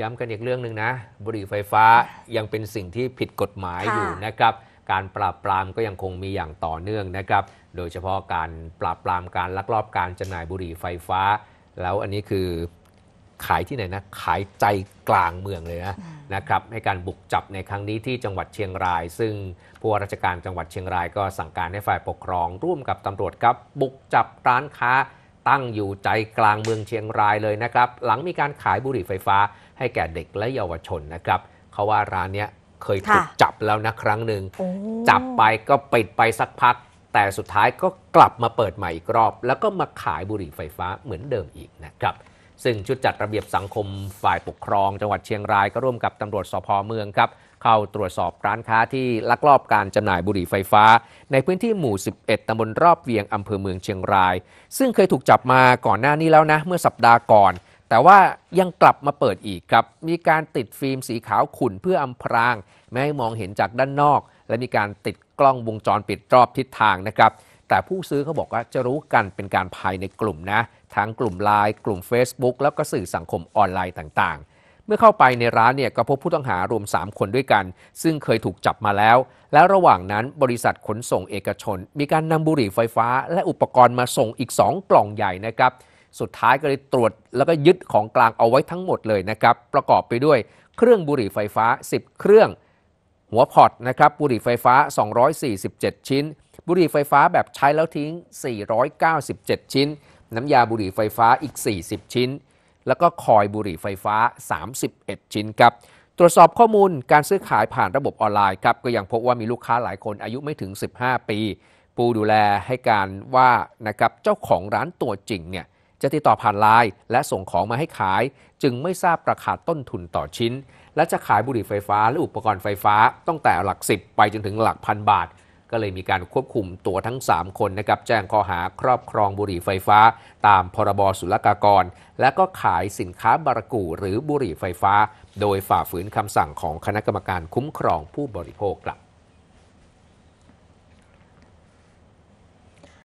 ย้ำกันอีกเรื่องหนึ่งนะบุหรี่ไฟฟ้ายังเป็นสิ่งที่ผิดกฎหมายอยู่นะครับ การปราบปรามก็ยังคงมีอย่างต่อเนื่องนะครับ โดยเฉพาะการปราบปรามการลักลอบการจำหน่ายบุหรี่ไฟฟ้า แล้วอันนี้คือขายที่ไหนนะขายใจกลางเมืองเลยนะนะครับในการบุกจับในครั้งนี้ที่จังหวัดเชียงราย ซึ่งผู้ว่าราชการจังหวัดเชียงราย ก็สั่งการให้ฝ่ายปกครอง ร่วมกับตำรวจครับบุกจับร้านค้าตั้งอยู่ใจกลางเมืองเชียงรายเลยนะครับ หลังมีการขายบุหรี่ไฟฟ้าให้แก่เด็กและเยาวชนนะครับเขาว่าร้านเนี้ยเคยถูกจับแล้วนะครั้งหนึ่งจับไปก็ปิดไปสักพัก แต่สุดท้ายก็กลับมาเปิดใหม่อีกรอบ แล้วก็มาขายบุหรี่ไฟฟ้าเหมือนเดิมอีกนะครับซึ่งชุดจัดระเบียบสังคมฝ่ายปกครอง จังหวัดเชียงรายก็ร่วมกับตำรวจสพเมืองครับ เข้าตรวจสอบร้านค้าที่ลักลอบการจำหน่ายบุหรี่ไฟฟ้า ในพื้นที่หมู่ 11 ตำบลรอบ เวียงอำเภอเมืองเชียงราย ซึ่งเคยถูกจับมาก่อนหน้านี้แล้วนะ เมื่อสัปดาห์ก่อน แต่ว่ายังกลับมาเปิดอีกครับ มีการติดฟิล์มสีขาวขุ่นเพื่ออำพรางไม่ให้มองเห็นจากด้านนอก และมีการติดกล้องวงจรปิดรอบทิศทางนะครับแต่ผู้ซื้อเขาบอกว่าจะรู้กันเป็นการภายในกลุ่มนะ ทั้งกลุ่มไลน์กลุ่ม Facebook แล้วก็สื่อสังคมออนไลน์ต่างๆ เมื่อเข้าไปในร้านเนี่ยก็พบผู้ต้องหารวม 3 คนด้วยกัน ซึ่งเคยถูกจับมาแล้ว และระหว่างนั้นบริษัทขนส่งเอกชน มีการนำบุหรี่ไฟฟ้าและอุปกรณ์มาส่งอีก2กล่องใหญ่นะครับ สุดท้ายก็เลยตรวจ แล้วก็ยึดของกลางเอาไว้ทั้งหมดเลยนะครับประกอบไปด้วยเครื่องบุหรี่ไฟฟ้า 10 เครื่องหัวพอตนะครับบุหรี่ไฟฟ้า 247 ชิ้นบุหรี่ไฟฟ้าแบบใช้แล้วทิ้ง 497 ชิ้น น้ำยาบุหรี่ไฟฟ้าอีก 40 ชิ้น แล้วก็คอยบุหรี่ไฟฟ้า 31 ชิ้นครับ ตรวจสอบข้อมูลการซื้อขายผ่านระบบออนไลน์ครับ ก็ยังพบว่ามีลูกค้าหลายคนอายุไม่ถึง 15 ปี ปูดูแลให้การว่านะครับ เจ้าของร้านตัวจริงเนี่ยจะติดต่อผ่านไลน์และส่งของมาให้ขาย จึงไม่ทราบราคาต้นทุนต่อชิ้น และจะขายบุหรี่ไฟฟ้าและอุปกรณ์ไฟฟ้าตั้งแต่หลัก 10 ไปจนถึงหลักพันบาทก็เลยมีการควบคุมตัวทั้ง 3 คนนะครับแจ้งข้อหาครอบครองบุหรี่ไฟฟ้า ตามพรบศุลกากร และก็ขายสินค้าบารกูหรือบุหรี่ไฟฟ้า โดยฝ่าฝืนคำสั่งของคณะกรรมการคุ้มครองผู้บริโภคครับ